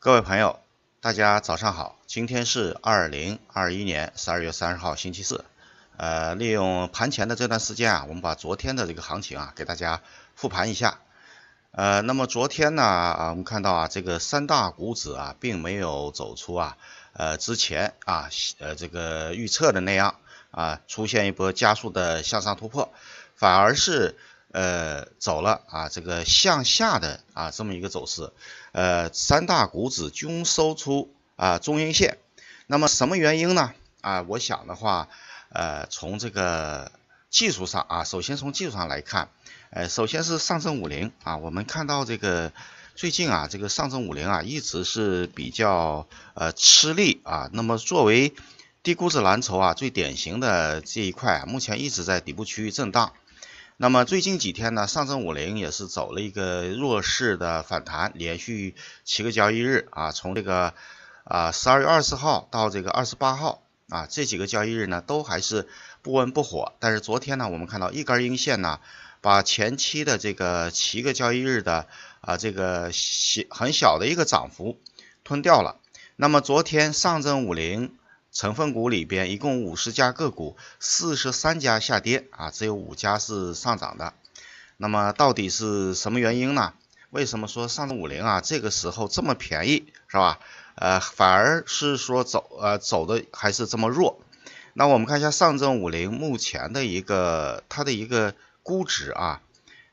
各位朋友，大家早上好。今天是二零二一年十二月三十号，星期四。呃，利用盘前的这段时间啊，我们把昨天的这个行情啊，给大家复盘一下。呃，那么昨天呢，啊，我们看到啊，这个三大股指啊，并没有走出啊，呃，之前啊，呃，这个预测的那样啊，出现一波加速的向上突破，反而是。呃，走了啊，这个向下的啊这么一个走势，呃，三大股指均收出啊中阴线。那么什么原因呢？啊，我想的话，呃，从这个技术上啊，首先从技术上来看，呃，首先是上证五零啊，我们看到这个最近啊，这个上证五零啊一直是比较呃吃力啊。那么作为低估值蓝筹啊最典型的这一块啊，目前一直在底部区域震荡。那么最近几天呢，上证五零也是走了一个弱势的反弹，连续七个交易日啊，从这个啊十二月二十号到这个二十八号啊，这几个交易日呢都还是不温不火。但是昨天呢，我们看到一根阴线呢，把前期的这个七个交易日的啊这个小很小的一个涨幅吞掉了。那么昨天上证五零。成分股里边一共五十家个股，四十三家下跌啊，只有五家是上涨的。那么到底是什么原因呢？为什么说上证五零啊这个时候这么便宜是吧？呃，反而是说走呃走的还是这么弱。那我们看一下上证五零目前的一个它的一个估值啊，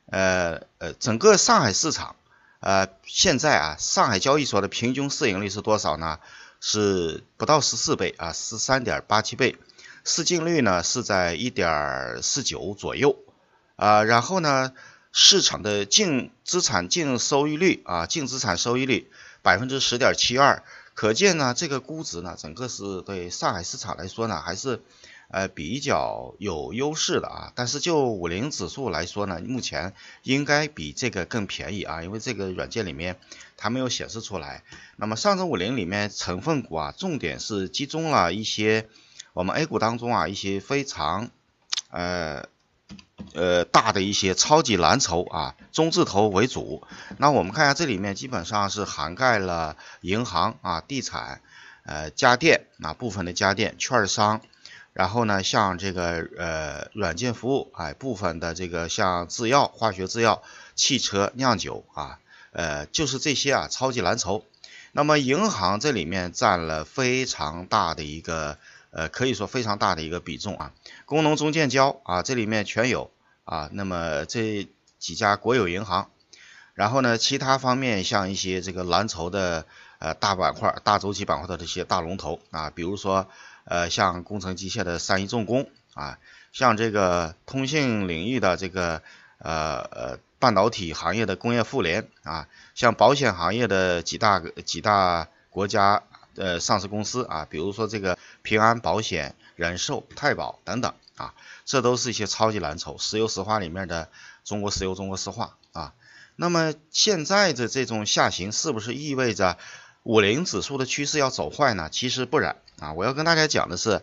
呃呃，整个上海市场呃现在啊上海交易所的平均市盈率是多少呢？是不到十四倍啊，十三点八七倍，市净率呢是在一点四九左右啊，然后呢，市场的净资产净收益率啊，净资产收益率百分之十点七二，可见呢，这个估值呢，整个是对上海市场来说呢，还是。呃，比较有优势的啊，但是就五零指数来说呢，目前应该比这个更便宜啊，因为这个软件里面它没有显示出来。那么上证五零里面成分股啊，重点是集中了一些我们 A 股当中啊一些非常呃呃大的一些超级蓝筹啊，中字头为主。那我们看一下这里面基本上是涵盖了银行啊、地产、呃家电啊部分的家电、券商。然后呢，像这个呃软件服务哎，部分的这个像制药、化学制药、汽车、酿酒啊，呃就是这些啊超级蓝筹。那么银行这里面占了非常大的一个呃，可以说非常大的一个比重啊。工农中建交啊，这里面全有啊。那么这几家国有银行，然后呢，其他方面像一些这个蓝筹的呃大板块、大周期板块的这些大龙头啊，比如说。呃，像工程机械的三一重工啊，像这个通信领域的这个呃呃半导体行业的工业互联啊，像保险行业的几大几大国家呃上市公司啊，比如说这个平安保险、人寿、太保等等啊，这都是一些超级蓝筹，石油石化里面的中国石油、中国石化啊。那么现在的这种下行是不是意味着五零指数的趋势要走坏呢？其实不然。啊，我要跟大家讲的是，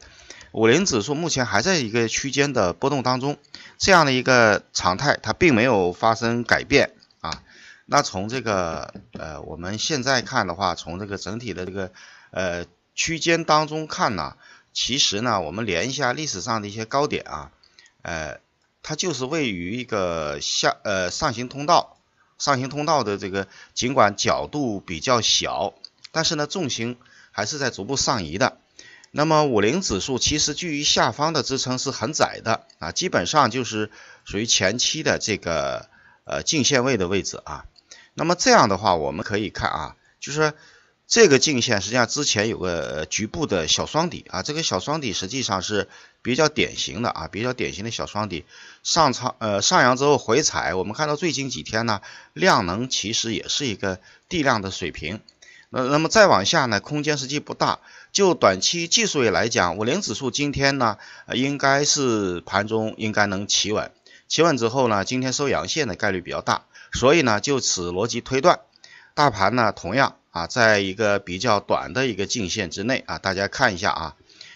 五零指数目前还在一个区间的波动当中，这样的一个常态，它并没有发生改变啊。那从这个呃，我们现在看的话，从这个整体的这个呃区间当中看呢，其实呢，我们连一下历史上的一些高点啊，呃，它就是位于一个下呃上行通道，上行通道的这个尽管角度比较小，但是呢重心。还是在逐步上移的，那么五零指数其实居于下方的支撑是很窄的啊，基本上就是属于前期的这个呃颈线位的位置啊。那么这样的话，我们可以看啊，就是这个颈线实际上之前有个局部的小双底啊，这个小双底实际上是比较典型的啊，比较典型的小双底上仓呃上扬之后回踩，我们看到最近几天呢量能其实也是一个地量的水平。那那么再往下呢，空间实际不大。就短期技术也来讲，五零指数今天呢，应该是盘中应该能企稳，企稳之后呢，今天收阳线的概率比较大。所以呢，就此逻辑推断，大盘呢，同样啊，在一个比较短的一个颈线之内啊，大家看一下啊。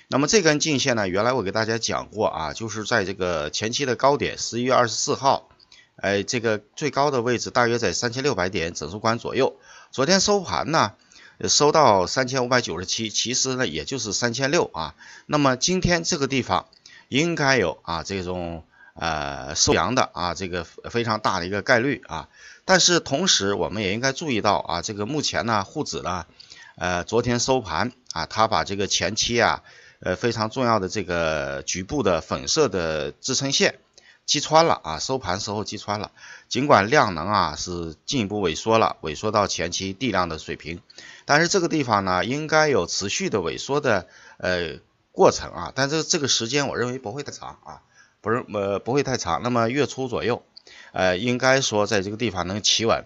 那么这根颈线呢，原来我给大家讲过啊，就是在这个前期的高点十一月二十四号，哎，这个最高的位置大约在三千六百点整数关左右。昨天收盘呢。收到三千五百九十七，其实呢也就是三千六啊。那么今天这个地方应该有啊这种呃收阳的啊这个非常大的一个概率啊。但是同时我们也应该注意到啊，这个目前呢沪指呢，呃昨天收盘啊，它把这个前期啊呃非常重要的这个局部的粉色的支撑线。击穿了啊！收盘时候击穿了，尽管量能啊是进一步萎缩了，萎缩到前期地量的水平，但是这个地方呢应该有持续的萎缩的呃过程啊，但是这个时间我认为不会太长啊，不是呃不会太长，那么月初左右，呃应该说在这个地方能企稳，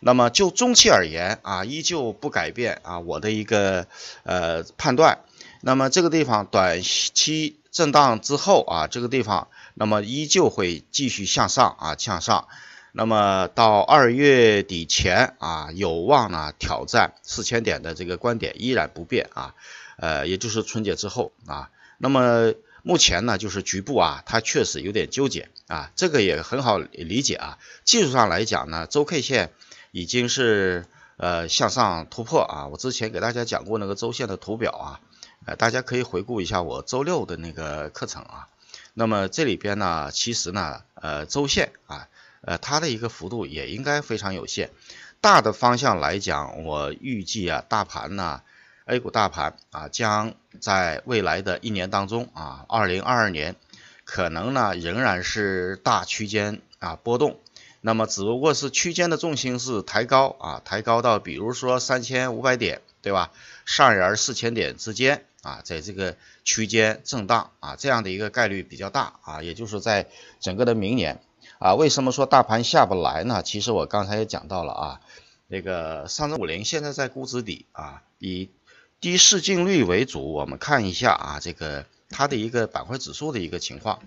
那么就中期而言啊依旧不改变啊我的一个呃判断。那么这个地方短期震荡之后啊，这个地方那么依旧会继续向上啊，向上。那么到二月底前啊，有望呢挑战四千点的这个观点依然不变啊。呃，也就是春节之后啊。那么目前呢，就是局部啊，它确实有点纠结啊。这个也很好理解啊。技术上来讲呢，周 K 线已经是呃向上突破啊。我之前给大家讲过那个周线的图表啊。呃，大家可以回顾一下我周六的那个课程啊。那么这里边呢，其实呢，呃，周线啊，呃，它的一个幅度也应该非常有限。大的方向来讲，我预计啊，大盘呢，A 股大盘啊，将在未来的一年当中啊，二零二二年，可能呢仍然是大区间啊波动。那么只不过是区间的重心是抬高啊，抬高到比如说三千五百点，对吧？上沿四千点之间。啊，在这个区间震荡啊，这样的一个概率比较大啊，也就是在整个的明年啊，为什么说大盘下不来呢？其实我刚才也讲到了啊，那个上证五零现在在估值底啊，以低市净率为主。我们看一下啊，这个它的一个板块指数的一个情况，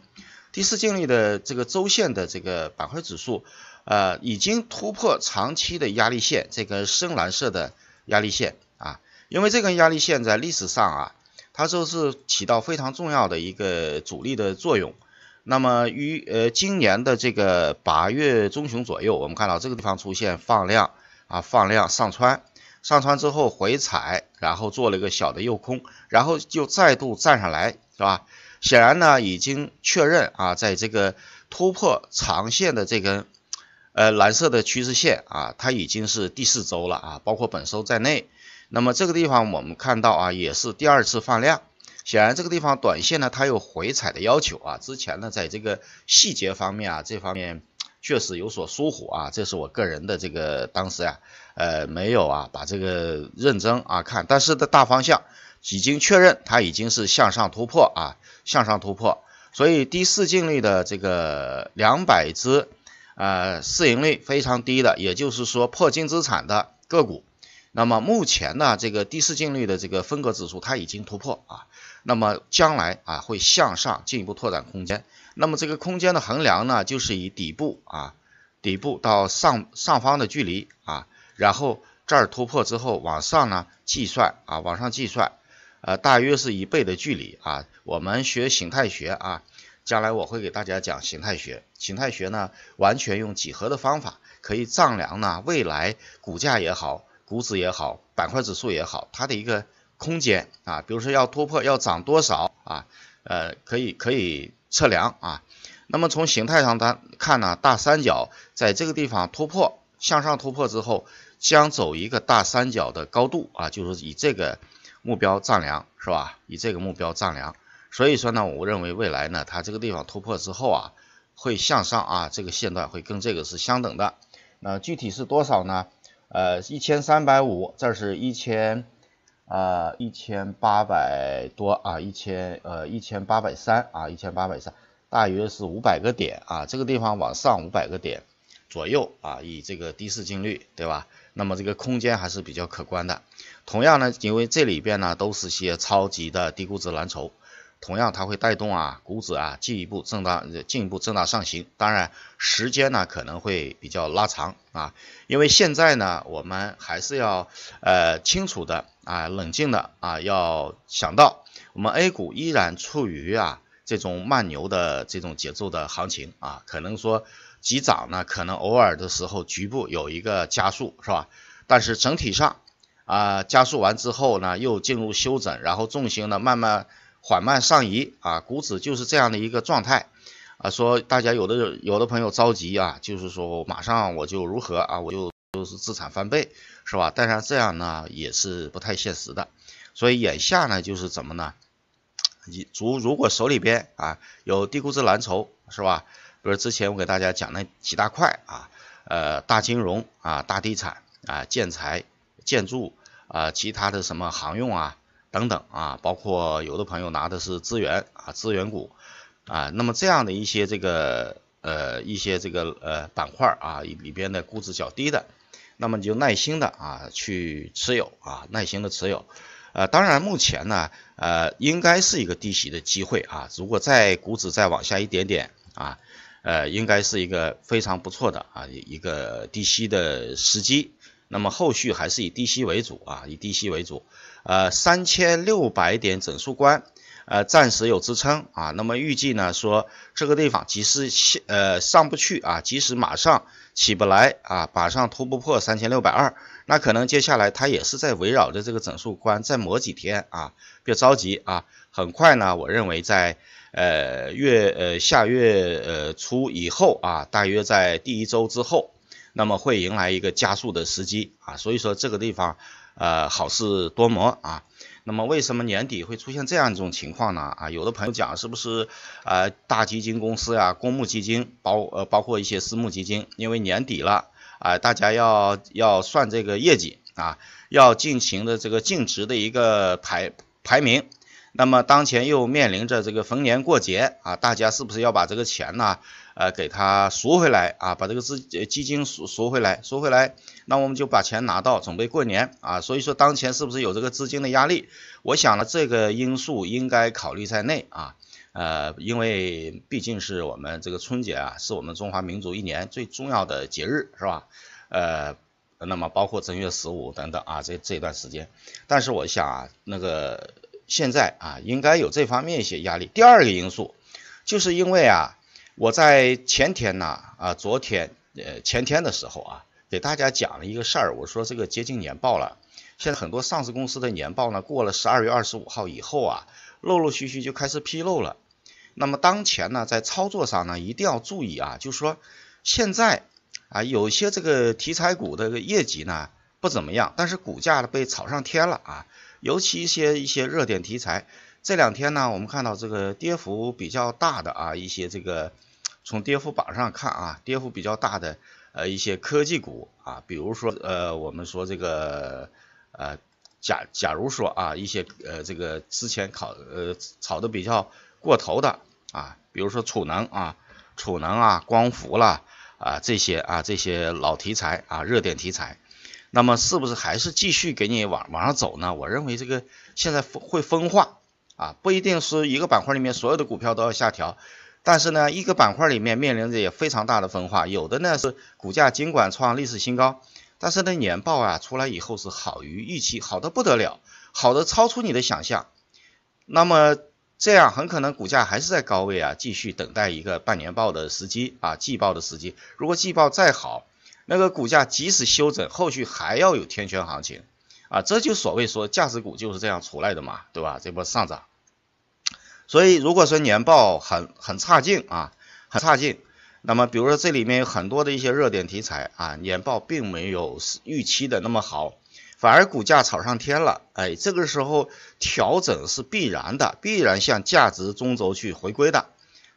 低市净率的这个周线的这个板块指数，呃，已经突破长期的压力线，这根深蓝色的压力线啊，因为这根压力线在历史上啊。它就是起到非常重要的一个阻力的作用。那么于呃今年的这个八月中旬左右，我们看到这个地方出现放量啊，放量上穿，上穿之后回踩，然后做了一个小的右空，然后就再度站上来，是吧？显然呢，已经确认啊，在这个突破长线的这根呃蓝色的趋势线啊，它已经是第四周了啊，包括本周在内。那么这个地方我们看到啊，也是第二次放量，显然这个地方短线呢它有回踩的要求啊。之前呢在这个细节方面啊，这方面确实有所疏忽啊，这是我个人的这个当时啊呃没有啊把这个认真啊看，但是的大方向已经确认它已经是向上突破啊，向上突破。所以低市净率的这个两百只啊市盈率非常低的，也就是说破净资产的个股。那么目前呢，这个第四定律的这个分格指数它已经突破啊，那么将来啊会向上进一步拓展空间。那么这个空间的衡量呢，就是以底部啊底部到上上方的距离啊，然后这儿突破之后往上呢计算啊往上计算，呃大约是一倍的距离啊。我们学形态学啊，将来我会给大家讲形态学。形态学呢，完全用几何的方法可以丈量呢未来股价也好。股指也好，板块指数也好，它的一个空间啊，比如说要突破要涨多少啊，呃，可以可以测量啊。那么从形态上它看呢，大三角在这个地方突破，向上突破之后，将走一个大三角的高度啊，就是以这个目标丈量是吧？以这个目标丈量。所以说呢，我认为未来呢，它这个地方突破之后啊，会向上啊，这个线段会跟这个是相等的。那具体是多少呢？呃，一千三百五，这是一千，啊一千八百多啊，一千呃一千八百三啊，一千八百三，大约是五百个点啊，这个地方往上五百个点左右啊，以这个低市净率，对吧？那么这个空间还是比较可观的。同样呢，因为这里边呢都是些超级的低估值蓝筹。同样，它会带动啊，股指啊进一步震荡，进一步震荡上行。当然，时间呢可能会比较拉长啊，因为现在呢，我们还是要呃清楚的啊，冷静的啊，要想到我们 A 股依然处于啊这种慢牛的这种节奏的行情啊，可能说急涨呢，可能偶尔的时候局部有一个加速，是吧？但是整体上啊，加速完之后呢，又进入休整，然后重心呢慢慢。缓慢上移啊，股指就是这样的一个状态啊。说大家有的有的朋友着急啊，就是说马上我就如何啊，我就就是资产翻倍是吧？但是这样呢也是不太现实的，所以眼下呢就是怎么呢？你如如果手里边啊有低估值蓝筹是吧？比如之前我给大家讲那几大块啊，呃大金融啊、大地产啊、建材、建筑啊、其他的什么航用啊。等等啊，包括有的朋友拿的是资源啊，资源股啊，那么这样的一些这个呃一些这个呃板块啊里边的估值较低的，那么你就耐心的啊去持有啊，耐心的持有。呃，当然目前呢呃应该是一个低吸的机会啊，如果再股指再往下一点点啊，呃应该是一个非常不错的啊一个低吸的时机。那么后续还是以低吸为主啊，以低吸为主。呃，三千六百点整数关，呃，暂时有支撑啊。那么预计呢，说这个地方即使呃上不去啊，即使马上起不来啊，马上突破三千六百二，那可能接下来它也是在围绕着这个整数关再磨几天啊，别着急啊。很快呢，我认为在呃月呃下月呃初以后啊，大约在第一周之后。那么会迎来一个加速的时机啊，所以说这个地方，呃，好事多磨啊。那么为什么年底会出现这样一种情况呢？啊，有的朋友讲是不是啊，大基金公司呀、公募基金包呃包括一些私募基金，因为年底了啊，大家要要算这个业绩啊，要进行的这个净值的一个排排名。那么当前又面临着这个逢年过节啊，大家是不是要把这个钱呢？呃，给它赎回来啊，把这个资基金赎赎回来，赎回来，那我们就把钱拿到，准备过年啊。所以说，当前是不是有这个资金的压力？我想呢，这个因素应该考虑在内啊。呃，因为毕竟是我们这个春节啊，是我们中华民族一年最重要的节日，是吧？呃，那么包括正月十五等等啊，这这段时间。但是我想啊，那个现在啊，应该有这方面一些压力。第二个因素，就是因为啊。我在前天呢，啊，昨天，呃，前天的时候啊，给大家讲了一个事儿。我说这个接近年报了，现在很多上市公司的年报呢，过了十二月二十五号以后啊，陆陆续续就开始披露了。那么当前呢，在操作上呢，一定要注意啊，就是说现在啊，有些这个题材股的业绩呢不怎么样，但是股价呢被炒上天了啊，尤其一些一些热点题材。这两天呢，我们看到这个跌幅比较大的啊，一些这个从跌幅榜上看啊，跌幅比较大的呃一些科技股啊，比如说呃我们说这个呃假假如说啊一些呃这个之前考呃炒的比较过头的啊，比如说储能啊、储能啊、光伏啦啊这些啊这些老题材啊热点题材，那么是不是还是继续给你往往上走呢？我认为这个现在会分化。啊，不一定是一个板块里面所有的股票都要下调，但是呢，一个板块里面面临着也非常大的分化，有的呢是股价尽管创历史新高，但是呢年报啊出来以后是好于预期，好的不得了，好的超出你的想象，那么这样很可能股价还是在高位啊，继续等待一个半年报的时机啊，季报的时机，如果季报再好，那个股价即使休整，后续还要有天权行情。啊，这就所谓说价值股就是这样出来的嘛，对吧？这波上涨，所以如果说年报很很差劲啊，很差劲，那么比如说这里面有很多的一些热点题材啊，年报并没有预期的那么好，反而股价炒上天了，哎，这个时候调整是必然的，必然向价值中轴去回归的，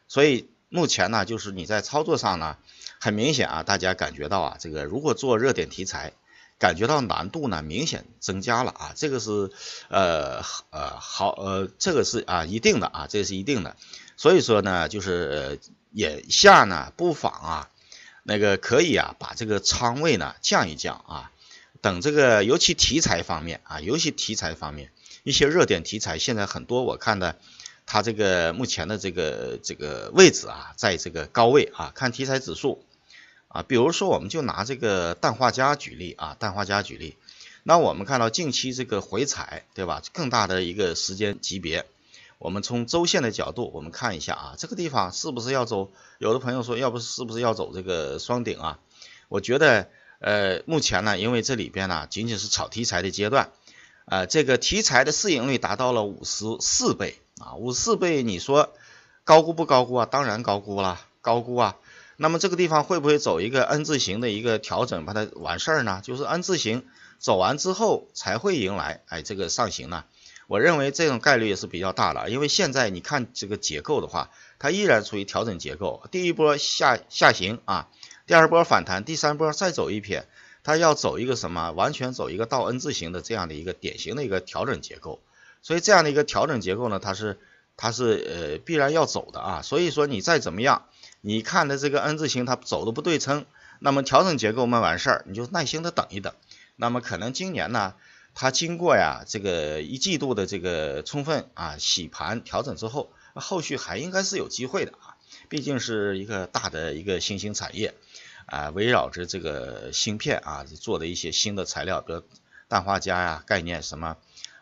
所以目前呢，就是你在操作上呢，很明显啊，大家感觉到啊，这个如果做热点题材。感觉到难度呢明显增加了啊，这个是，呃呃好呃这个是啊一定的啊，这个是一定的，所以说呢就是眼下呢不妨啊那个可以啊把这个仓位呢降一降啊，等这个尤其题材方面啊尤其题材方面一些热点题材现在很多我看的它这个目前的这个这个位置啊在这个高位啊，看题材指数。啊，比如说我们就拿这个氮化镓举例啊，氮化镓举例，那我们看到近期这个回踩，对吧？更大的一个时间级别，我们从周线的角度，我们看一下啊，这个地方是不是要走？有的朋友说要不是不是要走这个双顶啊？我觉得，呃，目前呢，因为这里边呢仅仅是炒题材的阶段，啊，这个题材的市盈率达到了五十四倍啊，五十四倍，你说高估不高估啊？当然高估了，高估啊。那么这个地方会不会走一个 N 字形的一个调整，把它完事儿呢？就是 N 字形走完之后才会迎来哎这个上行呢？我认为这种概率也是比较大了，因为现在你看这个结构的话，它依然处于调整结构，第一波下下行啊，第二波反弹，第三波再走一撇，它要走一个什么？完全走一个倒 N 字形的这样的一个典型的一个调整结构。所以这样的一个调整结构呢，它是它是呃必然要走的啊。所以说你再怎么样。你看的这个 N 字形，它走的不对称，那么调整结构没完事儿，你就耐心的等一等。那么可能今年呢，它经过呀这个一季度的这个充分啊洗盘调整之后，后续还应该是有机会的啊，毕竟是一个大的一个新兴产业啊，围绕着这个芯片啊做的一些新的材料，比如氮化镓呀概念什么。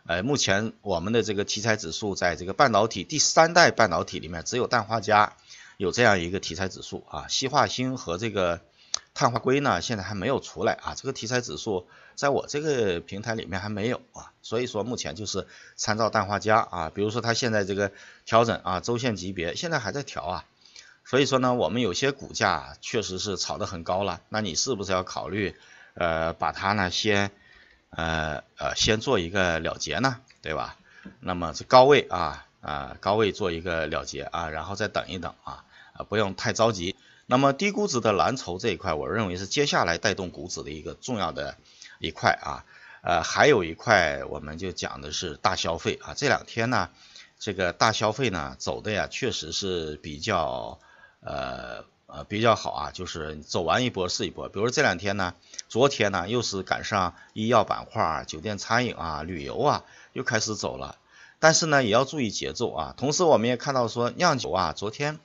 呃，目前我们的这个题材指数在这个半导体第三代半导体里面，只有氮化镓。有这样一个题材指数啊，西化锌和这个碳化硅呢，现在还没有出来啊。这个题材指数在我这个平台里面还没有啊，所以说目前就是参照氮化镓啊，比如说它现在这个调整啊，周线级别现在还在调啊，所以说呢，我们有些股价确实是炒得很高了，那你是不是要考虑呃把它呢先呃呃先做一个了结呢，对吧？那么这高位啊啊高位做一个了结啊，然后再等一等啊。啊，不用太着急。那么低估值的蓝筹这一块，我认为是接下来带动股指的一个重要的一块啊。呃，还有一块，我们就讲的是大消费啊。这两天呢，这个大消费呢走的呀，确实是比较呃呃比较好啊，就是走完一波是一波。比如这两天呢，昨天呢又是赶上医药板块、酒店餐饮啊、旅游啊又开始走了，但是呢也要注意节奏啊。同时我们也看到说酿酒啊，昨天。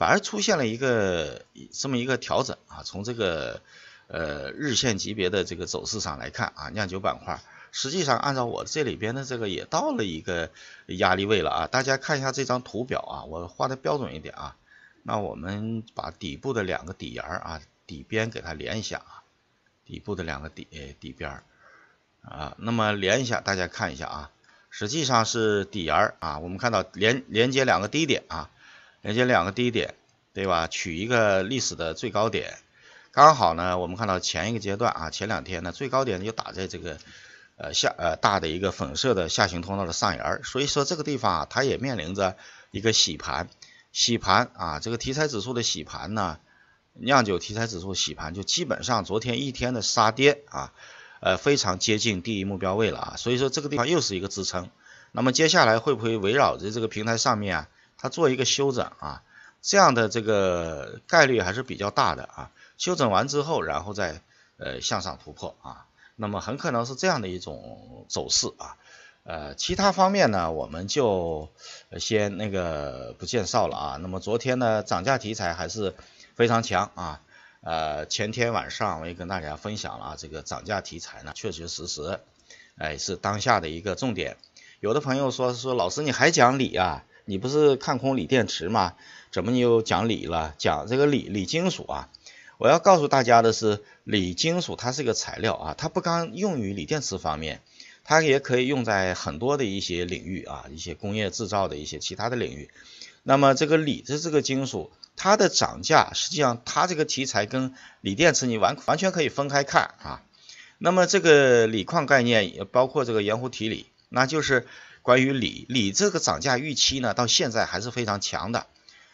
反而出现了一个这么一个调整啊，从这个呃日线级别的这个走势上来看啊，酿酒板块实际上按照我这里边的这个也到了一个压力位了啊。大家看一下这张图表啊，我画的标准一点啊。那我们把底部的两个底沿儿啊底边给它连一下啊，底部的两个底底边儿啊，那么连一下，大家看一下啊，实际上是底沿儿啊，我们看到连连接两个低点啊。连接两个低点，对吧？取一个历史的最高点，刚好呢，我们看到前一个阶段啊，前两天呢最高点就打在这个呃下呃大的一个粉色的下行通道的上沿儿，所以说这个地方啊，它也面临着一个洗盘，洗盘啊，这个题材指数的洗盘呢，酿酒题材指数洗盘就基本上昨天一天的杀跌啊，呃非常接近第一目标位了啊，所以说这个地方又是一个支撑，那么接下来会不会围绕着这个平台上面啊？它做一个修整啊，这样的这个概率还是比较大的啊。修整完之后，然后再呃向上突破啊，那么很可能是这样的一种走势啊。呃，其他方面呢，我们就先那个不介绍了啊。那么昨天呢，涨价题材还是非常强啊。呃，前天晚上我也跟大家分享了，啊，这个涨价题材呢，确确实实，哎，是当下的一个重点。有的朋友说说老师你还讲理啊？你不是看空锂电池吗？怎么你又讲锂了？讲这个锂锂金属啊？我要告诉大家的是，锂金属它是一个材料啊，它不光用于锂电池方面，它也可以用在很多的一些领域啊，一些工业制造的一些其他的领域。那么这个锂的这个金属，它的涨价实际上它这个题材跟锂电池你完完全可以分开看啊。那么这个锂矿概念也包括这个盐湖提锂，那就是。关于锂，锂这个涨价预期呢，到现在还是非常强的。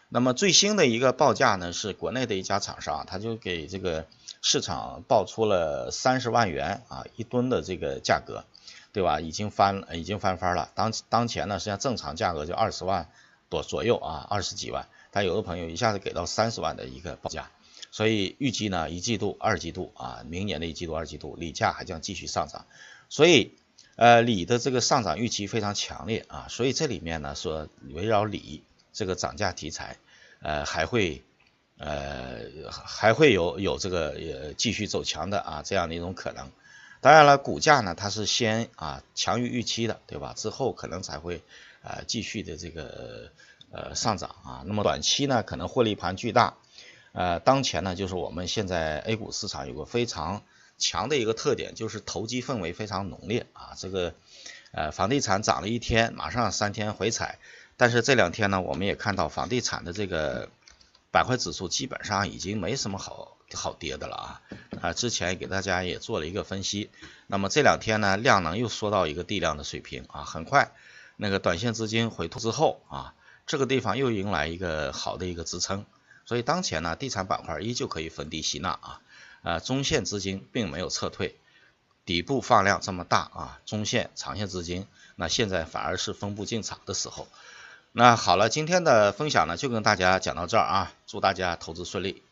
那么最新的一个报价呢，是国内的一家厂商，他就给这个市场报出了三十万元啊一吨的这个价格，对吧？已经翻，已经翻番了。当当前呢，实际上正常价格就二十万多左右啊，二十几万。但有的朋友一下子给到三十万的一个报价，所以预计呢，一季度、二季度啊，明年的一季度、二季度，锂价还将继续上涨，所以。呃，锂的这个上涨预期非常强烈啊，所以这里面呢，说围绕锂这个涨价题材，呃，还会呃，还会有有这个呃继续走强的啊，这样的一种可能。当然了，股价呢它是先啊强于预期的，对吧？之后可能才会啊继续的这个呃上涨啊。那么短期呢，可能获利盘巨大。呃，当前呢，就是我们现在 A 股市场有个非常。强的一个特点就是投机氛围非常浓烈啊，这个呃房地产涨了一天，马上三天回踩，但是这两天呢，我们也看到房地产的这个板块指数基本上已经没什么好好跌的了啊啊之前给大家也做了一个分析，那么这两天呢量能又缩到一个地量的水平啊，很快那个短线资金回吐之后啊，这个地方又迎来一个好的一个支撑，所以当前呢地产板块依旧可以逢低吸纳啊。呃，中线资金并没有撤退，底部放量这么大啊，中线、长线资金那现在反而是分步进场的时候。那好了，今天的分享呢就跟大家讲到这儿啊，祝大家投资顺利。